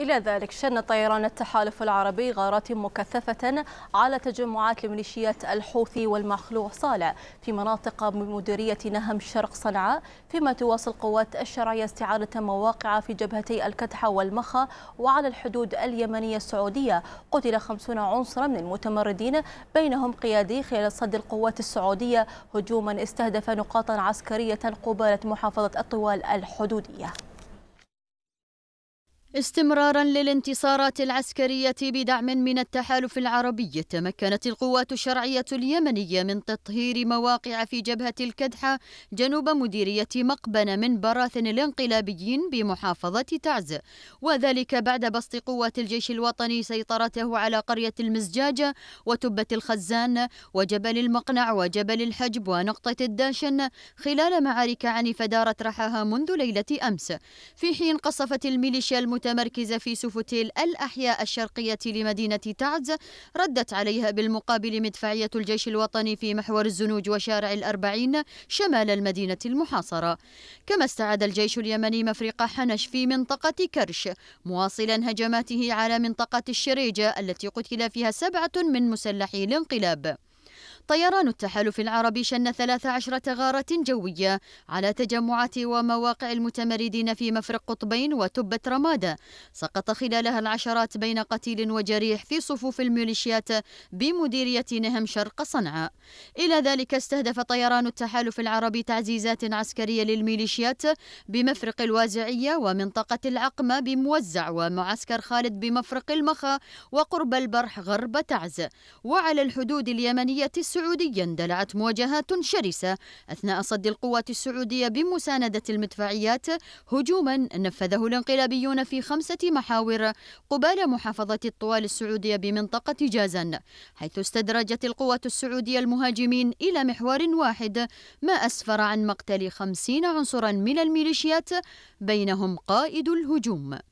إلى ذلك شن طيران التحالف العربي غارات مكثفة على تجمعات لميليشيات الحوثي والمخلوع صالع في مناطق بمديرية نهم شرق صنعاء فيما تواصل قوات الشرعية استعادة مواقع في جبهتي الكدحة والمخا وعلى الحدود اليمنية السعودية قتل 50 عنصرا من المتمردين بينهم قيادي خلال صد القوات السعودية هجوما استهدف نقاطا عسكرية قبالة محافظة الطوال الحدودية استمرارا للانتصارات العسكرية بدعم من التحالف العربي تمكنت القوات الشرعية اليمنية من تطهير مواقع في جبهة الكدحة جنوب مديرية مقبنة من براثن الانقلابيين بمحافظة تعز وذلك بعد بسط قوات الجيش الوطني سيطرته على قرية المزجاجة وتبة الخزان وجبل المقنع وجبل الحجب ونقطة الداشن خلال معارك عنيفة دارت رحاها منذ ليلة أمس في حين قصفت الميليشيا المت المتمركزة في سوفوتيل الأحياء الشرقية لمدينة تعز ردت عليها بالمقابل مدفعية الجيش الوطني في محور الزنوج وشارع الأربعين شمال المدينة المحاصرة كما استعاد الجيش اليمني مفرق حنش في منطقة كرش مواصلا هجماته على منطقة الشريجة التي قتل فيها سبعة من مسلحي الانقلاب طيران التحالف العربي شن 13 غارة جوية على تجمعات ومواقع المتمردين في مفرق قطبين وتبة رمادة سقط خلالها العشرات بين قتيل وجريح في صفوف الميليشيات بمديرية نهم شرق صنعاء إلى ذلك استهدف طيران التحالف العربي تعزيزات عسكرية للميليشيات بمفرق الوازعية ومنطقة العقمة بموزع ومعسكر خالد بمفرق المخا وقرب البرح غرب تعز وعلى الحدود اليمنية السعودي اندلعت مواجهات شرسة أثناء صد القوات السعودية بمساندة المدفعيات هجوما نفذه الانقلابيون في خمسة محاور قبال محافظة الطوال السعودية بمنطقة جازان حيث استدرجت القوات السعودية المهاجمين إلى محور واحد ما أسفر عن مقتل خمسين عنصرا من الميليشيات بينهم قائد الهجوم